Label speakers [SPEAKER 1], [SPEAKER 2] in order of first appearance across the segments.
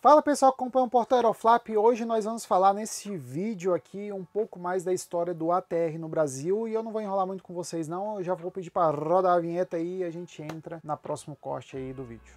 [SPEAKER 1] Fala pessoal que acompanha o Porto Aeroflap, hoje nós vamos falar nesse vídeo aqui um pouco mais da história do ATR no Brasil e eu não vou enrolar muito com vocês não, eu já vou pedir para rodar a vinheta aí e a gente entra na próximo corte aí do vídeo.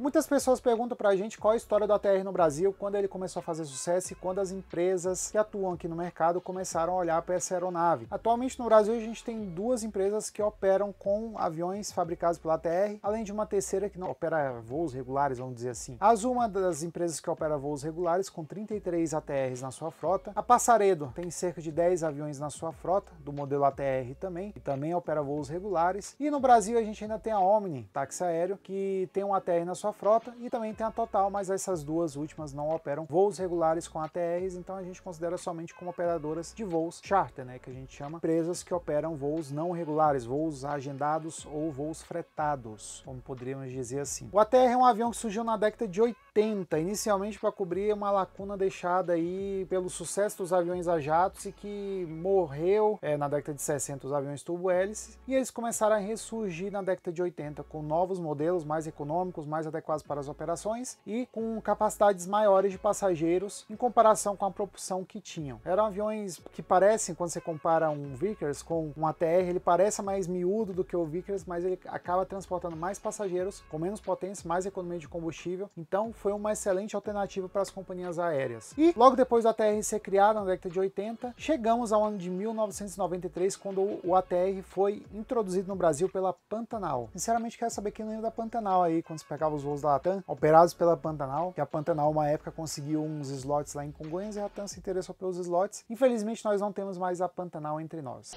[SPEAKER 1] Muitas pessoas perguntam para a gente qual a história do ATR no Brasil, quando ele começou a fazer sucesso e quando as empresas que atuam aqui no mercado começaram a olhar para essa aeronave. Atualmente no Brasil a gente tem duas empresas que operam com aviões fabricados pela ATR, além de uma terceira que não opera voos regulares, vamos dizer assim. A Azul uma das empresas que opera voos regulares com 33 ATRs na sua frota. A Passaredo tem cerca de 10 aviões na sua frota, do modelo ATR também, e também opera voos regulares. E no Brasil a gente ainda tem a Omni, táxi aéreo, que tem um ATR na sua frota e também tem a Total, mas essas duas últimas não operam voos regulares com ATRs, então a gente considera somente como operadoras de voos charter, né, que a gente chama empresas que operam voos não regulares, voos agendados ou voos fretados, como poderíamos dizer assim. O ATR é um avião que surgiu na década de 80 tenta inicialmente para cobrir uma lacuna deixada aí pelo sucesso dos aviões a jatos e que morreu é, na década de 60 os aviões turbo-hélices e eles começaram a ressurgir na década de 80 com novos modelos mais econômicos, mais adequados para as operações e com capacidades maiores de passageiros em comparação com a propulsão que tinham. Eram aviões que parecem, quando você compara um Vickers com um ATR, ele parece mais miúdo do que o Vickers, mas ele acaba transportando mais passageiros com menos potência, mais economia de combustível. Então foi uma excelente alternativa para as companhias aéreas. E logo depois do ATR ser criada, na década de 80, chegamos ao ano de 1993, quando o ATR foi introduzido no Brasil pela Pantanal. Sinceramente, quero saber quem lembra da Pantanal aí, quando se pegava os voos da Latam, operados pela Pantanal, que a Pantanal, uma época, conseguiu uns slots lá em Congonhas e a Latam se interessou pelos slots. Infelizmente, nós não temos mais a Pantanal entre nós.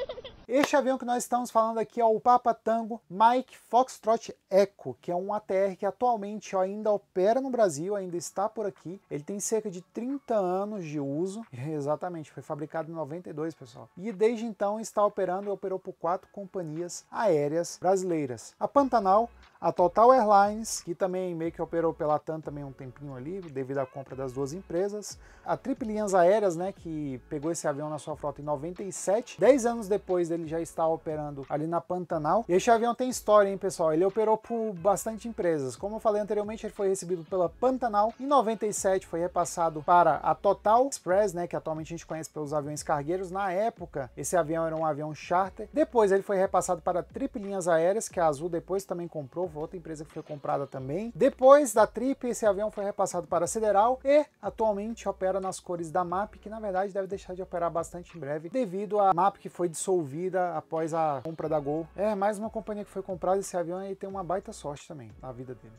[SPEAKER 1] Este avião que nós estamos falando aqui é o Papa Tango Mike Foxtrot Eco, que é um ATR que atualmente ainda opera no Brasil, ainda está por aqui. Ele tem cerca de 30 anos de uso, exatamente, foi fabricado em 92, pessoal. E desde então está operando e operou por quatro companhias aéreas brasileiras. A Pantanal, a Total Airlines, que também meio que operou pela TAM também um tempinho ali, devido à compra das duas empresas. A Linhas Aéreas, né, que pegou esse avião na sua frota em 97, 10 anos depois ele já está operando ali na Pantanal. E esse avião tem história, hein, pessoal? Ele operou por bastante empresas. Como eu falei anteriormente, ele foi recebido pela Pantanal. Em 97 foi repassado para a Total Express, né, que atualmente a gente conhece pelos aviões cargueiros. Na época, esse avião era um avião charter. Depois ele foi repassado para a Linhas Aéreas, que a Azul depois também comprou outra empresa que foi comprada também. Depois da Trip, esse avião foi repassado para a Sideral e atualmente opera nas cores da MAP, que na verdade deve deixar de operar bastante em breve, devido à MAP que foi dissolvida após a compra da Gol. É mais uma companhia que foi comprada esse avião e tem uma baita sorte também na vida dele.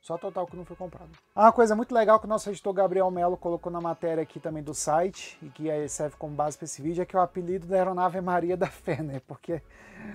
[SPEAKER 1] Só total que não foi comprado. Ah, uma coisa muito legal que o nosso editor Gabriel Melo colocou na matéria aqui também do site, e que serve como base para esse vídeo, é que o apelido da aeronave é Maria da Fé, né? Porque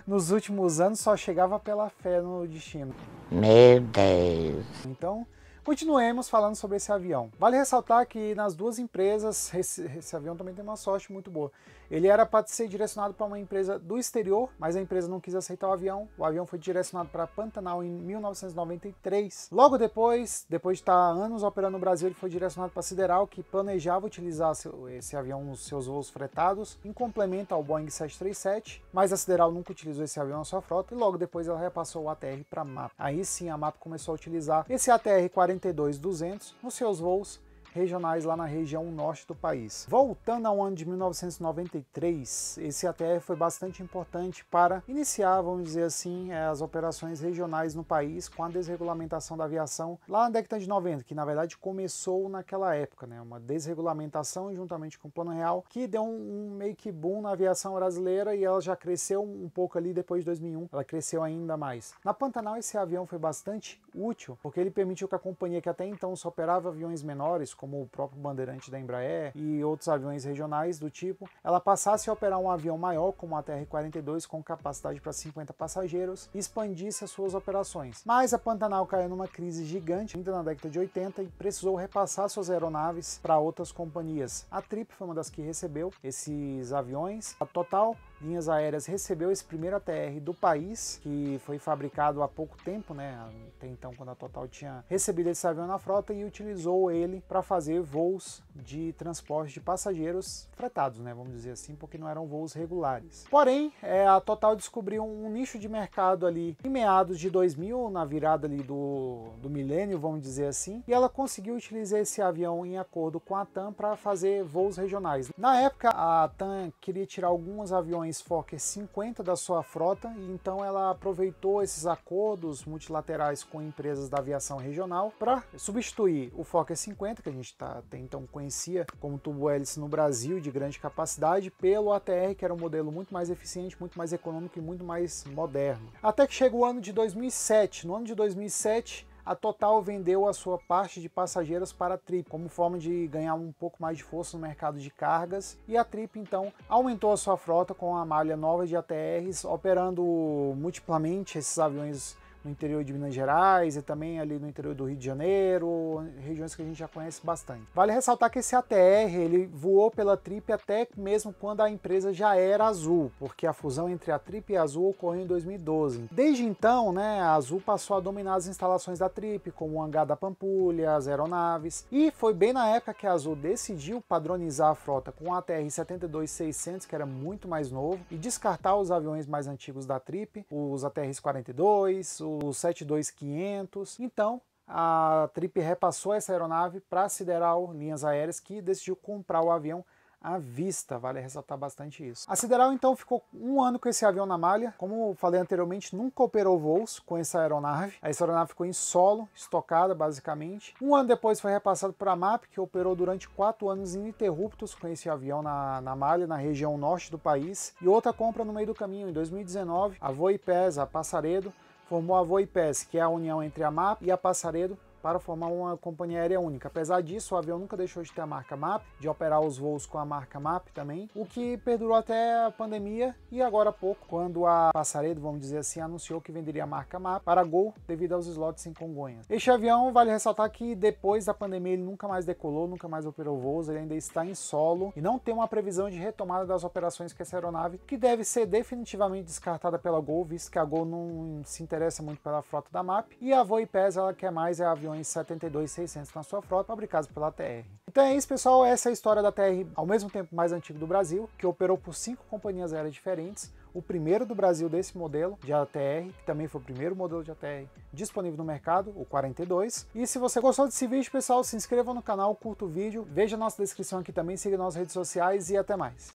[SPEAKER 1] nos últimos anos só chegava pela fé no destino. Meu Deus. Então, Continuemos falando sobre esse avião. Vale ressaltar que nas duas empresas, esse, esse avião também tem uma sorte muito boa. Ele era para ser direcionado para uma empresa do exterior, mas a empresa não quis aceitar o avião. O avião foi direcionado para Pantanal em 1993. Logo depois, depois de estar tá anos operando no Brasil, ele foi direcionado para Sideral, que planejava utilizar esse avião nos seus voos fretados, em complemento ao Boeing 737, mas a Sideral nunca utilizou esse avião na sua frota e logo depois ela repassou o ATR para a MAP. Aí sim a MAP começou a utilizar esse ATR 40 442 nos seus voos regionais lá na região norte do país. Voltando ao ano de 1993, esse ATR foi bastante importante para iniciar, vamos dizer assim, eh, as operações regionais no país com a desregulamentação da aviação lá na década de 90, que na verdade começou naquela época, né? Uma desregulamentação juntamente com o Plano Real que deu um, um meio que boom na aviação brasileira e ela já cresceu um pouco ali depois de 2001, ela cresceu ainda mais. Na Pantanal esse avião foi bastante útil porque ele permitiu que a companhia que até então só operava aviões menores, como o próprio Bandeirante da Embraer e outros aviões regionais do tipo, ela passasse a operar um avião maior como a TR-42 com capacidade para 50 passageiros e expandisse as suas operações. Mas a Pantanal caiu numa crise gigante ainda na década de 80 e precisou repassar suas aeronaves para outras companhias. A TRIP foi uma das que recebeu esses aviões. A Total Linhas Aéreas recebeu esse primeiro ATR do país, que foi fabricado há pouco tempo, né? Até então, quando a Total tinha recebido esse avião na frota e utilizou ele para fazer voos de transporte de passageiros fretados, né? Vamos dizer assim, porque não eram voos regulares. Porém, é, a Total descobriu um nicho de mercado ali em meados de 2000, na virada ali do, do milênio, vamos dizer assim, e ela conseguiu utilizar esse avião em acordo com a TAM para fazer voos regionais. Na época, a TAM queria tirar alguns aviões operações Fokker 50 é da sua frota e então ela aproveitou esses acordos multilaterais com empresas da aviação regional para substituir o Fokker 50, que a gente tá, até então conhecia como tubo hélice no Brasil de grande capacidade, pelo ATR, que era um modelo muito mais eficiente, muito mais econômico e muito mais moderno. Até que chega o ano de 2007. No ano de 2007, a Total vendeu a sua parte de passageiros para a Trip, como forma de ganhar um pouco mais de força no mercado de cargas, e a Trip então aumentou a sua frota com a malha nova de ATRs, operando multiplamente esses aviões no interior de Minas Gerais e também ali no interior do Rio de Janeiro, regiões que a gente já conhece bastante. Vale ressaltar que esse ATR ele voou pela Trip até mesmo quando a empresa já era Azul, porque a fusão entre a Trip e a Azul ocorreu em 2012. Desde então, né, a Azul passou a dominar as instalações da Trip, como o hangar da Pampulha, as aeronaves, e foi bem na época que a Azul decidiu padronizar a frota com o ATR 72600, que era muito mais novo, e descartar os aviões mais antigos da Trip, os ATRs 42, os 72500. Então, a Trip repassou essa aeronave para a Sideral Linhas Aéreas, que decidiu comprar o avião à vista, vale ressaltar bastante isso. A Sideral então ficou um ano com esse avião na malha, como falei anteriormente, nunca operou voos com essa aeronave, essa aeronave ficou em solo, estocada basicamente. Um ano depois foi repassado para a MAP, que operou durante quatro anos ininterruptos com esse avião na, na malha, na região norte do país, e outra compra no meio do caminho, em 2019, a Voipesa, a Passaredo, formou a Voipes, que é a união entre a MAP e a Passaredo, para formar uma companhia aérea única. Apesar disso, o avião nunca deixou de ter a marca MAP, de operar os voos com a marca MAP também, o que perdurou até a pandemia e agora há pouco, quando a Passaredo, vamos dizer assim, anunciou que venderia a marca MAP para Gol devido aos slots em Congonhas. Este avião, vale ressaltar que depois da pandemia ele nunca mais decolou, nunca mais operou voos, ele ainda está em solo e não tem uma previsão de retomada das operações com essa aeronave, que deve ser definitivamente descartada pela Gol, visto que a Gol não se interessa muito pela frota da MAP, e a Voipes ela quer mais é aviões versões 72600 na sua frota, fabricado pela TR. Então é isso, pessoal. Essa é a história da TR, ao mesmo tempo mais antigo do Brasil, que operou por cinco companhias aéreas diferentes. O primeiro do Brasil desse modelo de ATR, que também foi o primeiro modelo de ATR disponível no mercado, o 42. E se você gostou desse vídeo, pessoal, se inscreva no canal, curta o vídeo, veja nossa descrição aqui também, siga nossas redes sociais e até mais.